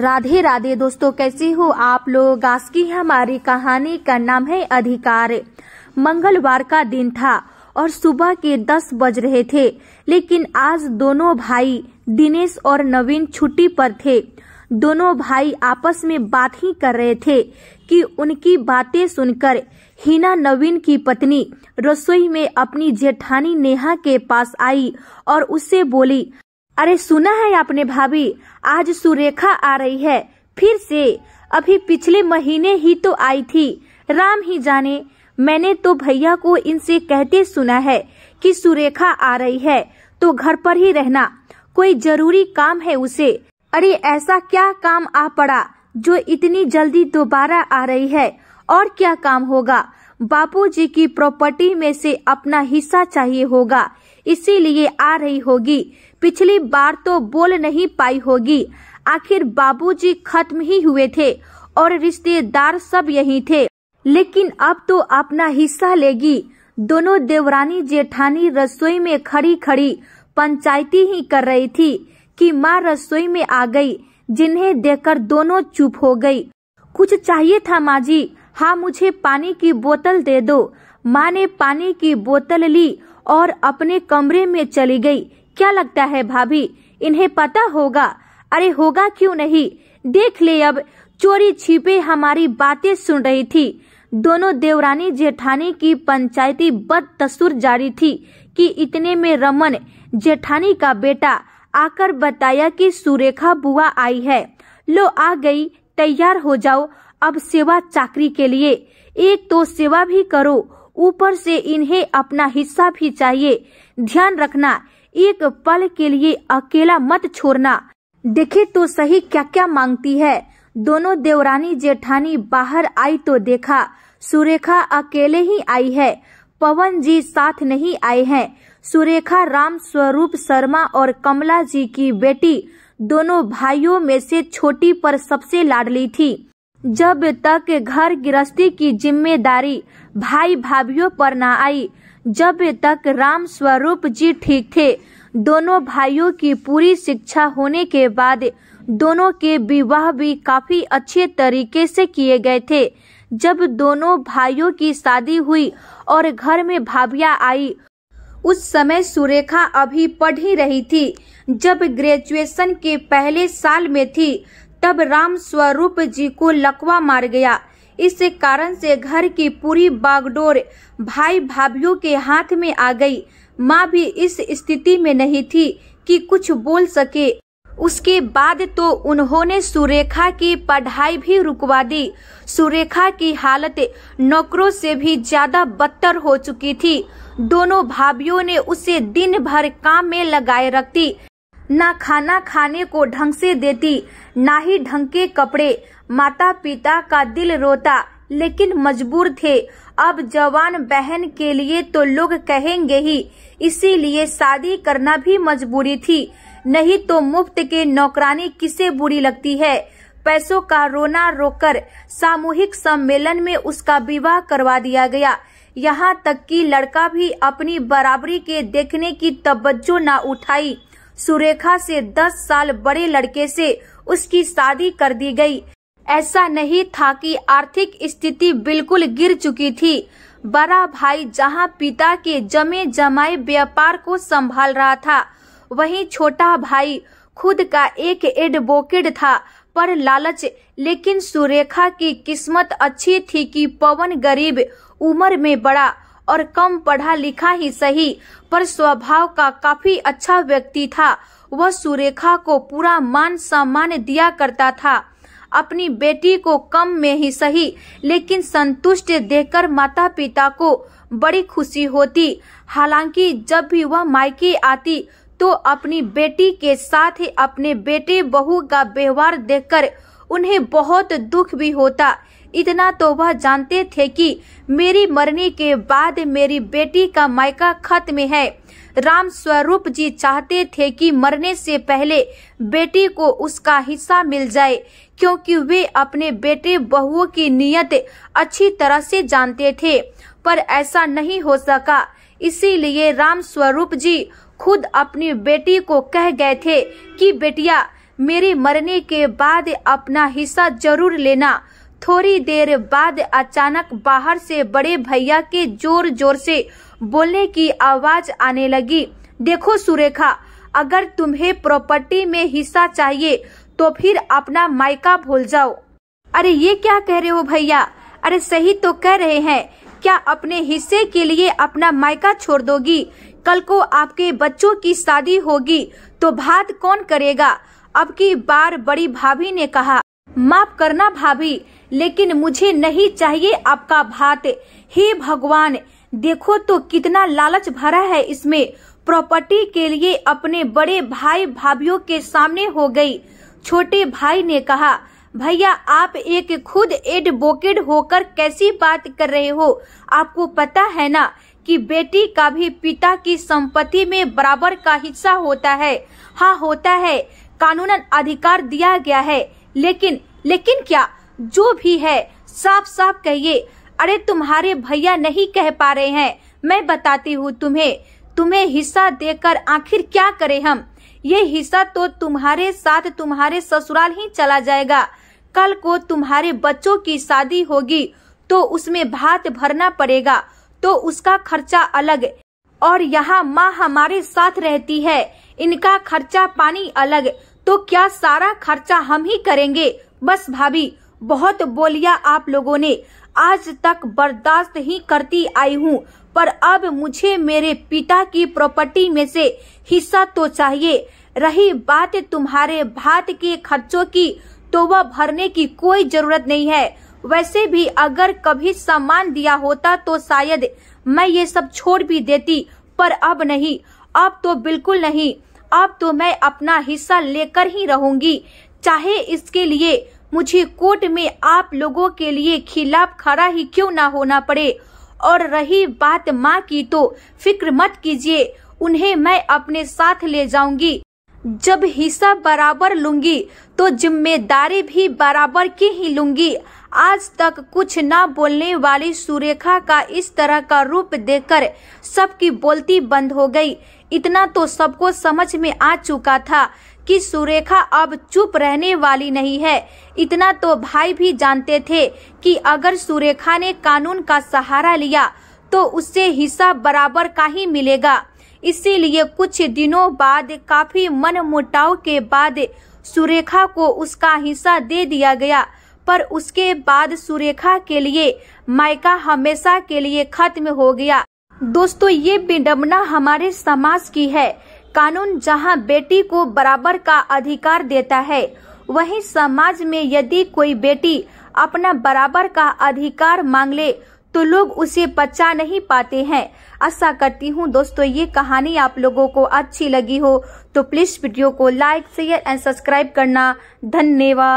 राधे राधे दोस्तों कैसे हो आप लोग आज की हमारी कहानी का नाम है अधिकार मंगलवार का दिन था और सुबह के दस बज रहे थे लेकिन आज दोनों भाई दिनेश और नवीन छुट्टी पर थे दोनों भाई आपस में बात ही कर रहे थे कि उनकी बातें सुनकर हिना नवीन की पत्नी रसोई में अपनी जेठानी नेहा के पास आई और उससे बोली अरे सुना है आपने भाभी आज सुरेखा आ रही है फिर से अभी पिछले महीने ही तो आई थी राम ही जाने मैंने तो भैया को इनसे कहते सुना है कि सुरेखा आ रही है तो घर पर ही रहना कोई जरूरी काम है उसे अरे ऐसा क्या काम आ पड़ा जो इतनी जल्दी दोबारा आ रही है और क्या काम होगा जी की प्रॉपर्टी में से अपना हिस्सा चाहिए होगा इसीलिए आ रही होगी पिछली बार तो बोल नहीं पाई होगी आखिर बाबूजी खत्म ही हुए थे और रिश्तेदार सब यही थे लेकिन अब तो अपना हिस्सा लेगी दोनों देवरानी जेठानी रसोई में खड़ी खड़ी पंचायती ही कर रही थी कि माँ रसोई में आ गई जिन्हें देखकर दोनों चुप हो गई कुछ चाहिए था माँ जी हाँ मुझे पानी की बोतल दे दो माँ ने पानी की बोतल ली और अपने कमरे में चली गई क्या लगता है भाभी इन्हें पता होगा अरे होगा क्यों नहीं देख ले अब चोरी छिपे हमारी बातें सुन रही थी दोनों देवरानी जेठानी की पंचायती बदतसूर जारी थी कि इतने में रमन जेठानी का बेटा आकर बताया कि सुरेखा बुआ आई है लो आ गई तैयार हो जाओ अब सेवा चाकरी के लिए एक तो सेवा भी करो ऊपर से इन्हें अपना हिस्सा भी चाहिए ध्यान रखना एक पल के लिए अकेला मत छोड़ना देखे तो सही क्या क्या मांगती है दोनों देवरानी जेठानी बाहर आई तो देखा सुरेखा अकेले ही आई है पवन जी साथ नहीं आए हैं सुरेखा राम स्वरूप शर्मा और कमला जी की बेटी दोनों भाइयों में से छोटी पर सबसे लाडली थी जब तक घर गृहस्थी की जिम्मेदारी भाई भाभियों पर न आई जब तक राम स्वरूप जी ठीक थे दोनों भाइयों की पूरी शिक्षा होने के बाद दोनों के विवाह भी काफी अच्छे तरीके से किए गए थे जब दोनों भाइयों की शादी हुई और घर में भाभिया आई उस समय सुरेखा अभी पढ़ ही रही थी जब ग्रेजुएशन के पहले साल में थी तब राम स्वरूप जी को लकवा मार गया इस कारण से घर की पूरी बागडोर भाई भाभियों के हाथ में आ गई माँ भी इस स्थिति में नहीं थी कि कुछ बोल सके उसके बाद तो उन्होंने सुरेखा की पढ़ाई भी रुकवा दी सुरेखा की हालत नौकरों से भी ज्यादा बदतर हो चुकी थी दोनों भाभियों ने उसे दिन भर काम में लगाए रखती ना खाना खाने को ढंग से देती ना ही ढंग के कपड़े माता पिता का दिल रोता लेकिन मजबूर थे अब जवान बहन के लिए तो लोग कहेंगे ही इसीलिए शादी करना भी मजबूरी थी नहीं तो मुफ्त के नौकरानी किसे बुरी लगती है पैसों का रोना रोकर सामूहिक सम्मेलन में उसका विवाह करवा दिया गया यहाँ तक कि लड़का भी अपनी बराबरी के देखने की तब्जो न उठाई सुरेखा से 10 साल बड़े लड़के से उसकी शादी कर दी गई ऐसा नहीं था कि आर्थिक स्थिति बिल्कुल गिर चुकी थी बड़ा भाई जहां पिता के जमे जमाए व्यापार को संभाल रहा था वहीं छोटा भाई खुद का एक एडवोकेट था पर लालच लेकिन सुरेखा की किस्मत अच्छी थी कि पवन गरीब उम्र में बड़ा और कम पढ़ा लिखा ही सही पर स्वभाव का काफी अच्छा व्यक्ति था वह सुरेखा को पूरा मान सम्मान दिया करता था अपनी बेटी को कम में ही सही लेकिन संतुष्ट देकर माता पिता को बड़ी खुशी होती हालांकि जब भी वह मायके आती तो अपनी बेटी के साथ ही अपने बेटे बहू का व्यवहार देखकर उन्हें बहुत दुख भी होता इतना तो वह जानते थे कि मेरी मरने के बाद मेरी बेटी का मायका खत्म में है राम स्वरूप जी चाहते थे कि मरने से पहले बेटी को उसका हिस्सा मिल जाए क्योंकि वे अपने बेटे बहुओं की नीयत अच्छी तरह से जानते थे पर ऐसा नहीं हो सका इसीलिए राम स्वरूप जी खुद अपनी बेटी को कह गए थे कि बेटिया मेरे मरने के बाद अपना हिस्सा जरूर लेना थोड़ी देर बाद अचानक बाहर से बड़े भैया के जोर जोर से बोलने की आवाज आने लगी देखो सुरेखा अगर तुम्हें प्रॉपर्टी में हिस्सा चाहिए तो फिर अपना मायका भूल जाओ अरे ये क्या कह रहे हो भैया अरे सही तो कह रहे हैं क्या अपने हिस्से के लिए अपना मायका छोड़ दोगी कल को आपके बच्चों की शादी होगी तो भात कौन करेगा अब की बार बड़ी भाभी ने कहा माफ करना भाभी लेकिन मुझे नहीं चाहिए आपका भात हे भगवान देखो तो कितना लालच भरा है इसमें प्रॉपर्टी के लिए अपने बड़े भाई भाभी के सामने हो गई छोटे भाई ने कहा भैया आप एक खुद एडवोकेट होकर कैसी बात कर रहे हो आपको पता है ना कि बेटी का भी पिता की संपत्ति में बराबर का हिस्सा होता है हाँ होता है कानूनन अधिकार दिया गया है लेकिन लेकिन क्या जो भी है साफ साफ कहिए अरे तुम्हारे भैया नहीं कह पा रहे हैं मैं बताती हूँ तुम्हें तुम्हें हिस्सा देकर आखिर क्या करें हम ये हिस्सा तो तुम्हारे साथ तुम्हारे ससुराल ही चला जाएगा कल को तुम्हारे बच्चों की शादी होगी तो उसमें भात भरना पड़ेगा तो उसका खर्चा अलग और यहाँ माँ हमारे साथ रहती है इनका खर्चा पानी अलग तो क्या सारा खर्चा हम ही करेंगे बस भाभी बहुत बोलिया आप लोगों ने आज तक बर्दाश्त ही करती आई हूँ पर अब मुझे मेरे पिता की प्रॉपर्टी में से हिस्सा तो चाहिए रही बात तुम्हारे भात के खर्चों की तो वह भरने की कोई जरूरत नहीं है वैसे भी अगर कभी सामान दिया होता तो शायद मैं ये सब छोड़ भी देती पर अब नहीं अब तो बिल्कुल नहीं अब तो मैं अपना हिस्सा लेकर ही रहूंगी चाहे इसके लिए मुझे कोर्ट में आप लोगों के लिए खिलाफ खड़ा ही क्यों ना होना पड़े और रही बात माँ की तो फिक्र मत कीजिए उन्हें मैं अपने साथ ले जाऊंगी जब हिस्सा बराबर लूंगी तो जिम्मेदारी भी बराबर की ही लूंगी आज तक कुछ ना बोलने वाली सुरेखा का इस तरह का रूप देखकर सबकी बोलती बंद हो गई इतना तो सबको समझ में आ चुका था कि सुरेखा अब चुप रहने वाली नहीं है इतना तो भाई भी जानते थे कि अगर सुरेखा ने कानून का सहारा लिया तो उससे हिस्सा बराबर का ही मिलेगा इसीलिए कुछ दिनों बाद काफी मन मुटाव के बाद सुरेखा को उसका हिस्सा दे दिया गया पर उसके बाद सुरेखा के लिए मायका हमेशा के लिए खत्म हो गया दोस्तों ये विडम्बना हमारे समाज की है कानून जहां बेटी को बराबर का अधिकार देता है वहीं समाज में यदि कोई बेटी अपना बराबर का अधिकार मांग ले तो लोग उसे बचा नहीं पाते हैं आशा करती हूँ दोस्तों ये कहानी आप लोगों को अच्छी लगी हो तो प्लीज वीडियो को लाइक शेयर एंड सब्सक्राइब करना धन्यवाद